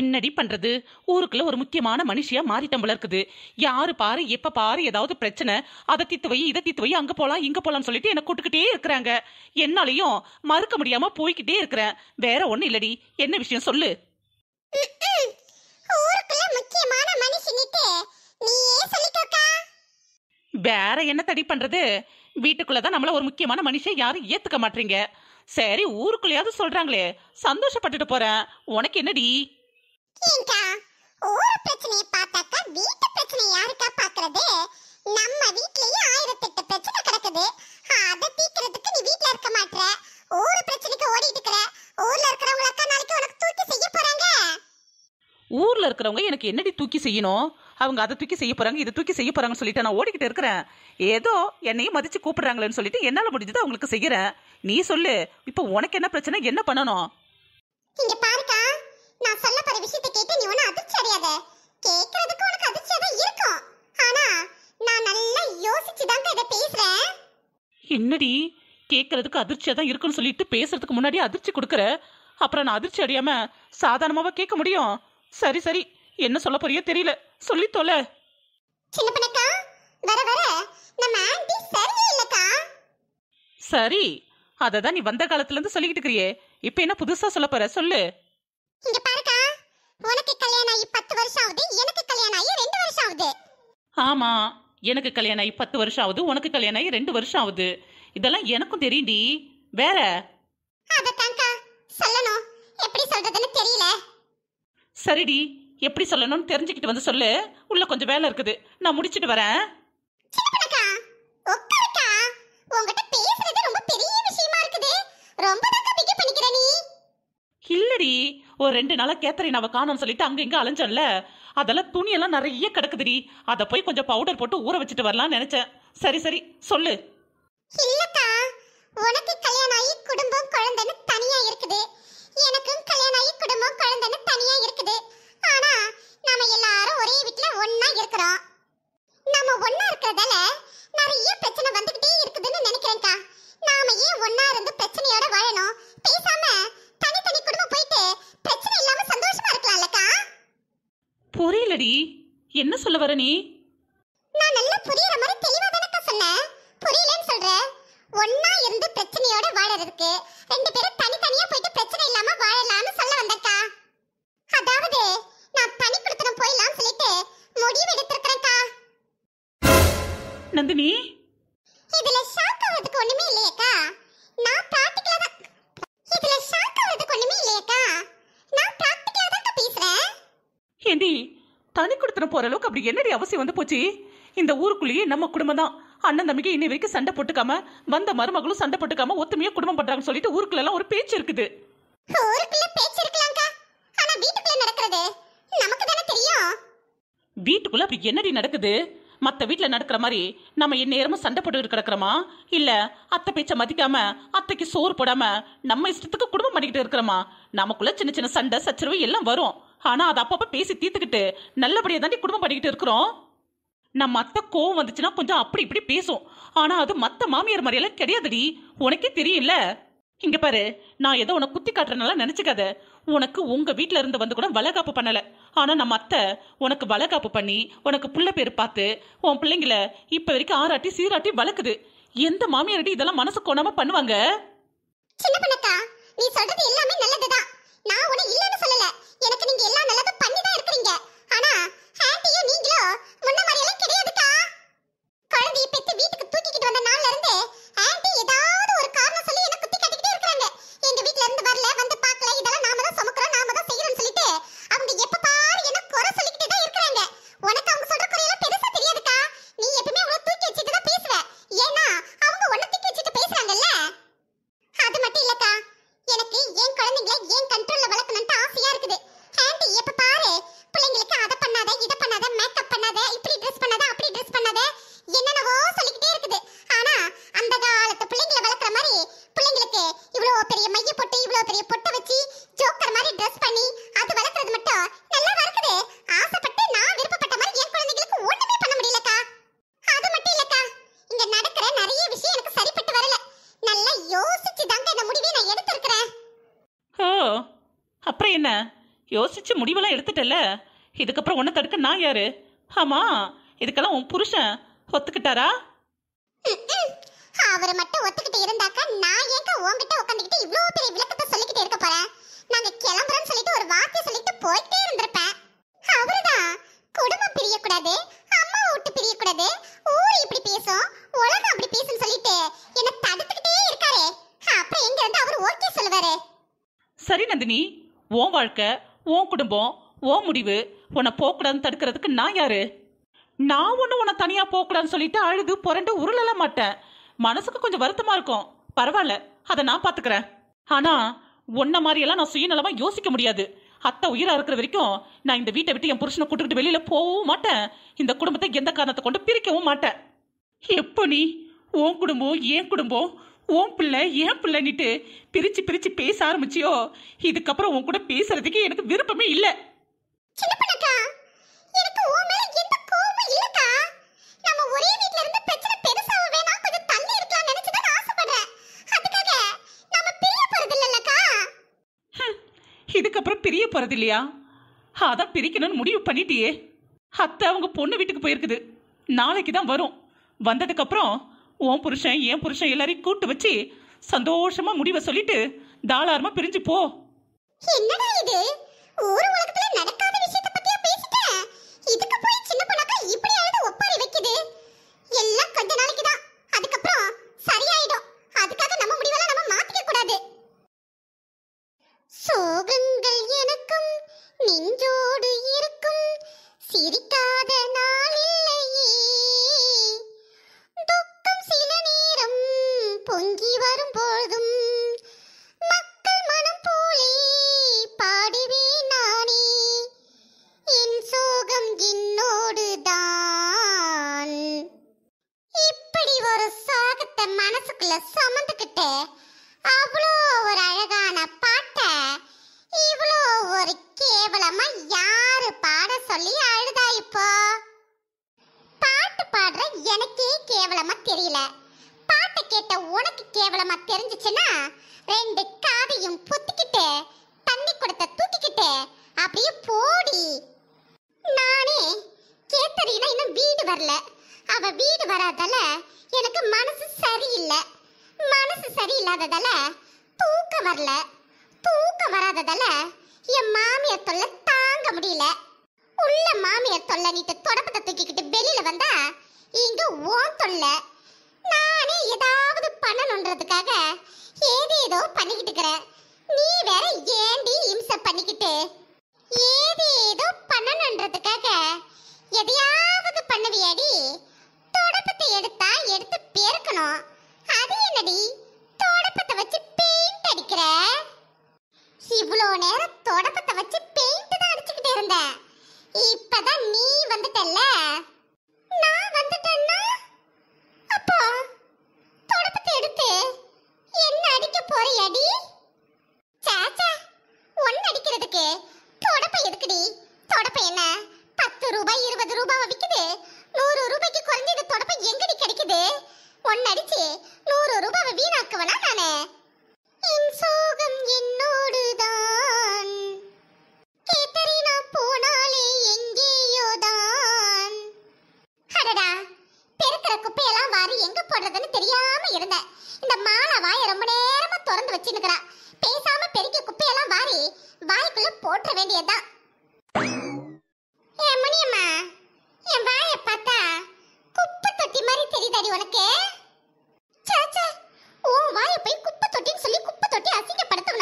என்னடி பண்றது ஊருக்குள்ள ஒரு முக்கியமான மனுஷியா மாறிட்டம்பல இருக்குது யாரு பாரு எப்ப பாரு ஏதாவது பிரச்சனை அதை தித்து வை இதை தித்து வை அங்க போலாம் இங்க போலாம் சொல்லிட்டு என்ன கூட்டுக்கிட்டே இருக்கிறாங்க என்னாலையும் மறுக்க முடியாம போய்கிட்டே இருக்கிறேன் வேற ஒண்ணு இல்லடி என்ன விஷயம் சொல்லு வேற என்ன தடி பண்றது வீட்டுக்குள்ளதான் நம்மள ஒரு முக்கியமான மனுஷன் யாரும் ஏத்துக்க மாட்டீங்க சரி ஊருக்குள்ளேயாவது சொல்றாங்களே சந்தோஷப்பட்டுட்டு போறேன் உனக்கு என்னடி ஏங்கா ஊர பிரச்சனையை பார்த்தாக்கா வீட்டு பிரச்சனையை யாருக்கா பாக்குறது நம்ம வீட்லயே ஆயிரத்தெட்டு பிரச்சனை கிடக்குது அதை தீக்கிறதுக்கு நீ வீட்ல இருக்க மாட்ற ஊர் பிரச்சனைக்கு ஓடிட்டு இருக்கிற ஊர்ல இருக்கிறவங்க அக்கா நாளைக்கு உனக்கு தூக்கி செய்ய போறாங்க ஊர்ல இருக்கிறவங்க எனக்கு என்னடி தூக்கி செய்யணும் அவங்க அதை தூக்கி செய்ய போறாங்க இதை தூக்கி செய்ய போறாங்கன்னு சொல்லிட்டு நான் ஓடிக்கிட்டு இருக்கிறேன் ஏதோ என்னையும் மதிச்சு கூப்பிடுறாங்களேன்னு சொல்லிட்டு என்னால முடிஞ்சது அவங்களுக்கு செய்யறேன் நீ சொல்லு இப்போ உனக்கு என்ன பிரச்சனை என்ன பண்ணணும் என்னடி கேட்கறதுக்கு அதிர்ச்சியாக தான் இருக்குன்னு சொல்லிட்டு பேசுறதுக்கு முன்னாடி அதிர்ச்சி கொடுக்குற அப்புறம் நான் அதிர்ச்சி அடையாம சாதாரணமாவே கேட்க முடியும் சரி சரி என்ன சொல்ல போறியோ தெரியல சொல்லி தொலை சரி அதை தான் நீ வந்த காலத்துல இருந்து சொல்லிக்கிட்டு இருக்கிறியே இப்போ என்ன புதுசா சொல்ல போற சொல்லு இங்க பாருக்கா உனக்கு கல்யாணம் ஆகி பத்து வருஷம் ஆகுது எனக்கு கல்யாணம் ஆகி ரெண்டு வருஷம் ஆகுது ஆமா எனக்கு கல்யாணம் ஆகி பத்து வருஷம் ஆகுது உனக்கு கல்யாணம் ஆகி ரெண்டு வருஷம் ஆகுது இதெல்லாம் எனக்கும் தெரியும்டி வேற சொல்லணும் எப்படி சரிடி எப்படி சொல்லணும்னு தெரிஞ்சுக்கிட்டு வந்து சொல்லு உள்ள கொஞ்சம் வேலை இருக்குது நான் முடிச்சிட்டு வரேன் ஒரு ரெண்டு நாளா கேத்தரின் நாவ காணோம்னு சொல்லிட்டு அங்க இங்க அலைஞ்சல்ல அதெல்லாம் துணியெல்லாம் நிறைய கிடக்குதுடி அதை போய் கொஞ்சம் பவுடர் போட்டு ஊற வச்சுட்டு வரலாம்னு நினைச்சேன் சரி சரி சொல்லு இல்லக்கா உனக்கு கல்யாணம் ஆகி குடும்பம் குழந்தைன்னு தனியா இருக்குது எனக்கும் கல்யாணம் ஆகி குடும்பம் குழந்தைன்னு தனியா இருக்குது ஆனா நாம எல்லாரும் ஒரே வீட்ல ஒண்ணா இருக்கிறோம் நம்ம ஒண்ணா இருக்கிறதால நிறைய சொல்ல வர நீ நான் நல்லா புரியற மாதிரி தெளிவா தானக்கா சொன்னேன் புரியலன்னு சொல்ற ஒண்ணா இருந்து பிரச்சனையோட வாழறதுக்கு ரெண்டு பேரும் தனித்தனியா போயிட்டு பிரச்சனை இல்லாம வாழலாம்னு சொல்ல வந்தக்கா அதாவது நான் தனி குடுத்தனம் போயிடலாம் சொல்லிட்டு முடிவு எடுத்திருக்கிறேன்க்கா நந்தினி இதுல ஷாக் ஆவதுக்கு ஒண்ணுமே இல்லையேக்கா நான் பிராக்டிகலா தான் இதுல ஷாக் ஆவதுக்கு ஒண்ணுமே இல்லையேக்கா நான் பிராக்டிகலா தான் பேசுறேன் ஏண்டி தனி கொடுத்துன போற அளவுக்கு அப்படி என்னடி அவசியம் வந்து போச்சு இந்த ஊருக்குள்ளேயே நம்ம குடும்பம் தான் அண்ணன் தம்பிக்கு இன்னை வரைக்கும் சண்டை போட்டுக்காம வந்த மருமகளும் சண்டை போட்டுக்காம ஒத்துமையா குடும்பம் பண்றாங்கன்னு சொல்லிட்டு ஊருக்குள்ள எல்லாம் ஒரு பேச்சு இருக்குது ஊருக்குள்ள பேச்சு இருக்கலாம்க்கா ஆனா வீட்டுக்குள்ள நடக்கிறது நமக்கு தானே தெரியும் வீட்டுக்குள்ள அப்படி என்னடி நடக்குது மற்ற வீட்டில் நடக்கிற மாதிரி நம்ம இந்நேரமும் சண்டை போட்டு கிடக்கிறோமா இல்லை அத்தை பேச்சை மதிக்காம அத்தைக்கு சோறு போடாம நம்ம இஷ்டத்துக்கு குடும்பம் பண்ணிக்கிட்டு இருக்கிறோமா நமக்குள்ள சின்ன சின்ன சண்டை சச்சரவு எல்லாம் வரும் ஆனா அதை அப்பப்ப பேசி தீர்த்துக்கிட்டு நல்லபடியா தாண்டி குடும்பம் பண்ணிக்கிட்டு இருக்கிறோம் நம்ம அத்தை கோவம் வந்துச்சுன்னா கொஞ்சம் அப்படி இப்படி பேசும் ஆனா அது மத்த மாமியார் மாதிரியெல்லாம் கிடையாதுடி உனக்கே தெரியல இங்க பாரு நான் ஏதோ உனக்கு குத்தி காட்டுறனால நினைச்சுக்காத உனக்கு உங்க வீட்டுல இருந்து வந்து கூட வளகாப்பு பண்ணல ஆனா நம்ம அத்தை உனக்கு வளகாப்பு பண்ணி உனக்கு புள்ள பேர் பார்த்து உன் பிள்ளைங்கள இப்ப வரைக்கும் ஆராட்டி சீராட்டி வளர்க்குது எந்த மாமியாரடி இதெல்லாம் மனசு கோணாம பண்ணுவாங்க சின்ன பண்ணக்கா நீ சொல்றது எல்லாமே நல்லதுதான் நான் உன இல்லன்னு சொல்லல எனக்கு நீங்க எல்லா நல்லது பண்ணி தான் ஆனா ஆன்ட்டியும் நீங்களோ முன்ன மாதிரி எல்லாம் கிடையாதுக்கா குழந்தைய பெத்து வீட்டுக்கு தூக்கிக்கிட்டு வந்த நாள்ல இருந்து ஆன்ட்டி ஏதாவது யோசிச்சு முடிவெல்லாம் எடுத்துட்டல இதுக்கப்புறம் உன்னை தடுக்க நான் யாரு ஆமா இதுக்கெல்லாம் உன் புருஷன் ஒத்துக்கிட்டாரா அவர் மட்டும் ஒத்துக்கிட்டு இருந்தாக்கா நான் ஏங்க உன்கிட்ட உட்காந்துக்கிட்டு இவ்வளவு பெரிய விளக்கத்தை சொல்லிக்கிட்டு இருக்க போறேன் நாங்க கிளம்புறோம்னு சொல்லிட்டு ஒரு வார்த்தை சொல்லிட்டு போயிட்டே இருந்திருப்பேன் அவருதான் குடும்பம் பிரியக்கூடாது அம்மா விட்டு பிரியக்கூடாது ஊர் இப்படி பேசும் உலகம் அப்படி பேசும் சொல்லிட்டு என்ன தடுத்துக்கிட்டே இருக்காரே அப்புறம் எங்க இருந்து அவர் ஓகே சொல்லுவாரு சரி நந்தினி உன் வாழ்க்கை உன் குடும்பம் ஓ முடிவு உன்னை போக்கூடாது தடுக்கிறதுக்கு நான் யாரு நான் ஒன்று உன்னை தனியாக போகக்கூடாதுன்னு சொல்லிட்டு அழுது புரண்டு உருளல மாட்டேன் மனசுக்கு கொஞ்சம் வருத்தமாக இருக்கும் பரவாயில்ல அதை நான் பார்த்துக்கிறேன் ஆனால் உன்ன மாதிரியெல்லாம் நான் சுயநலமாக யோசிக்க முடியாது அத்தை உயிராக இருக்கிற வரைக்கும் நான் இந்த வீட்டை விட்டு என் புருஷனை கூட்டுக்கிட்டு வெளியில் போகவும் மாட்டேன் இந்த குடும்பத்தை எந்த காரணத்தை கொண்டு பிரிக்கவும் மாட்டேன் எப்போ நீ உன் குடும்பம் என் குடும்பம் உன் பிள்ளை ஏன் பிள்ளைன்னுட்டு பிரிச்சு பிரிச்சு பேச ஆரம்பிச்சியோ இதுக்கப்புறம் உன் கூட பேசுறதுக்கு எனக்கு விருப்பமே இல்லை இதுக்கப்புறம் பிரிய போறது இல்லையா அதான் பிரிக்கணும்னு முடிவு பண்ணிட்டியே அத்தை அவங்க பொண்ணு வீட்டுக்கு போயிருக்குது நாளைக்கு தான் வரும் வந்ததுக்கப்புறம் உன் புருஷன் என் புருஷன் எல்லாரையும் கூட்டு வச்சு சந்தோஷமா முடிவை சொல்லிட்டு தாளாரமா பிரிஞ்சு போ என்னடா இது ஊர் உலகத்துல நடக்காத விஷயத்தை பத்தியா பேசிட்ட இதுக்கு போய் சின்ன பொண்ணாக்கா இப்படி அழுது ஒப்பாரி வைக்குது எல்லாம் கொஞ்ச நாளைக்கு தான் அதுக்கப்புறம் சரியாயிடும் அதுக்காக நம்ம முடிவெல்லாம் நம்ம மாத்திக்க கூடாது சோகங்கள் எனக்கும் நெஞ்சோடு இருக்கும் சிரிக்காத நாள் இல்லையே சில நேரம் பொங்கி வரும் பொழுதும் பிரபலமா தெரிஞ்சிச்சுன்னா ரெண்டு காதையும் பொத்திக்கிட்டு தண்ணி கொடுத்த தூக்கிக்கிட்டு அப்படியே போடி நானே கேத்தரினா இன்னும் வீடு வரல அவ வீடு வராதால எனக்கு மனசு சரியில்லை மனசு சரியில்லாததால தூக்கம் வரல தூக்கம் வராததால என் மாமியார் தொல்லை தாங்க முடியல உள்ள மாமியார் தொல்லை நீட்டு தொடப்பத்தை தூக்கிக்கிட்டு வெளியில வந்தா இங்க ஓன் தொல்லை பண்ணணுன்றதுக்காக ஏதேதோ பண்ணிக்கிட்டு இருக்கிற நீ வேற ஏண்டி இம்சை பண்ணிக்கிட்டு ஏதேதோ பண்ணணுன்றதுக்காக எதையாவது பண்ணுவியாடி தொடப்பத்தை எடுத்தா எடுத்து பெருக்கணும் அது என்னடி தொடப்பத்தை வச்சு பெயிண்ட் அடிக்கிற இவ்வளோ நேரம் தொடப்பத்தை வச்சு பெயிண்ட் தான் அடிச்சுக்கிட்டு இருந்தேன் இப்பதான் நீ வந்துட்டல்ல நான் வந்துட்டேன்னா அப்போ என்ன அடிக்க போறியடி சாச்சா ஒன்னு அடிக்கிறதுக்கு தொடப்பை எதுக்குடி தொடப்பை என்ன பத்து ரூபாய் இருபது ரூபாய் விக்குது நூறு ரூபாய்க்கு குறைஞ்சது தொடப்பை எங்கடி கிடைக்குது ஒன்னு அடிச்சு நூறு ரூபாவை வீணாக்குவனா நானே என் சோகம் என்னோடுதான்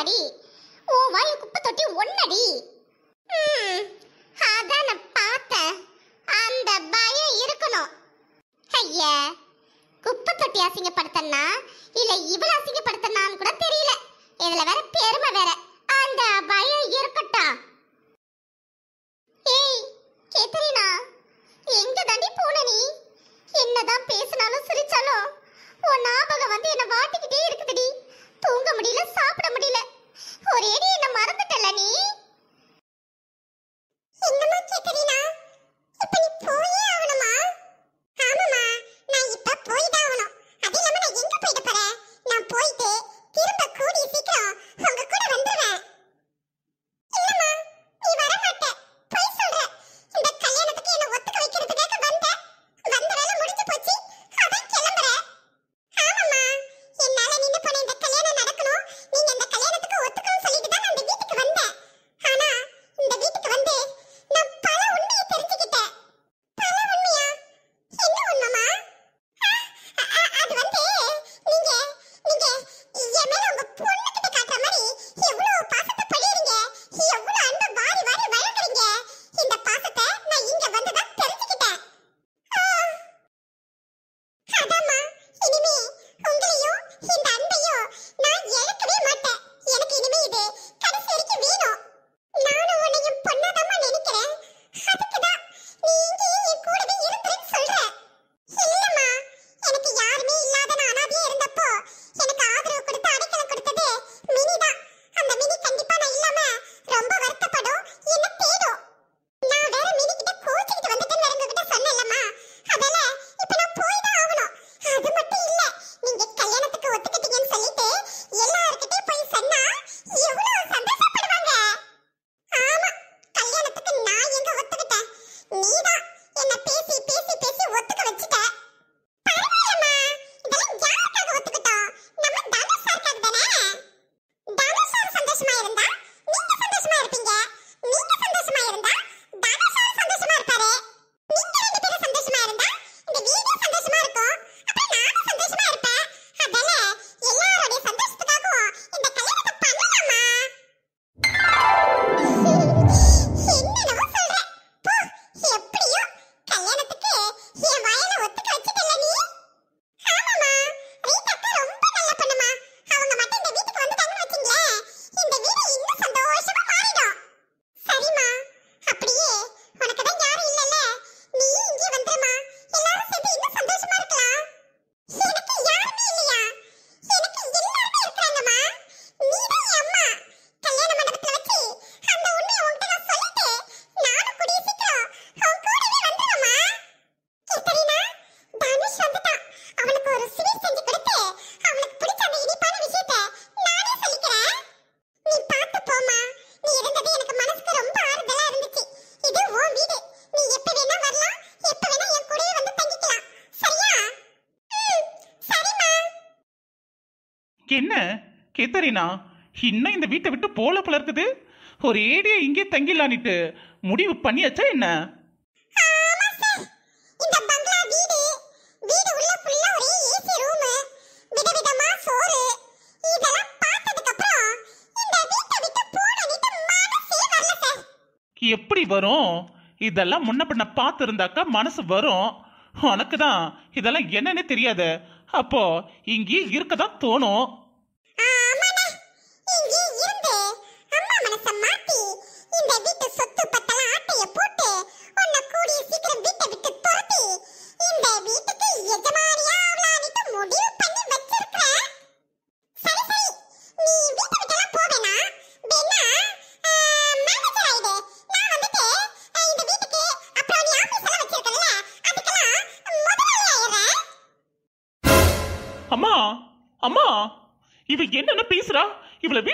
அடி ஓ வாய் குப்பை தொட்டி ஒன்னடி அதான் அந்த பயம் இருக்கணும் ஐயா குப்பை தொட்டி அசிங்கப்படுத்தனா இல்ல அசிங்கப்படுத்தனான்னு கூட தெரியல இதுல வேற பெருமை வேற அந்த பயம் இருக்கட்டும் ஏய் கேத்தரினா எங்க தாண்டி போன நீ என்னதான் பேசினாலும் சிரிச்சாலும் உன் ஞாபகம் வந்து என்ன வாட்டிக்கிட்டே இருக்குதுடி தூங்க முடியல சாப்பிட முடியல ஒரு ஒரேடி என்ன மறந்துட்டல நீ கேத்தரினா இன்னும் இந்த வீட்டை விட்டு போல போல இருக்குது ஒரு ஏடியா இங்கே தங்கிடலான்ட்டு முடிவு பண்ணியாச்சா என்ன எப்படி வரும் இதெல்லாம் முன்ன பின்ன பார்த்துருந்தாக்கா மனசு வரும் உனக்கு தான் இதெல்லாம் என்னன்னு தெரியாது அப்போ இங்கே இருக்க தான் தோணும் இவ்வளவு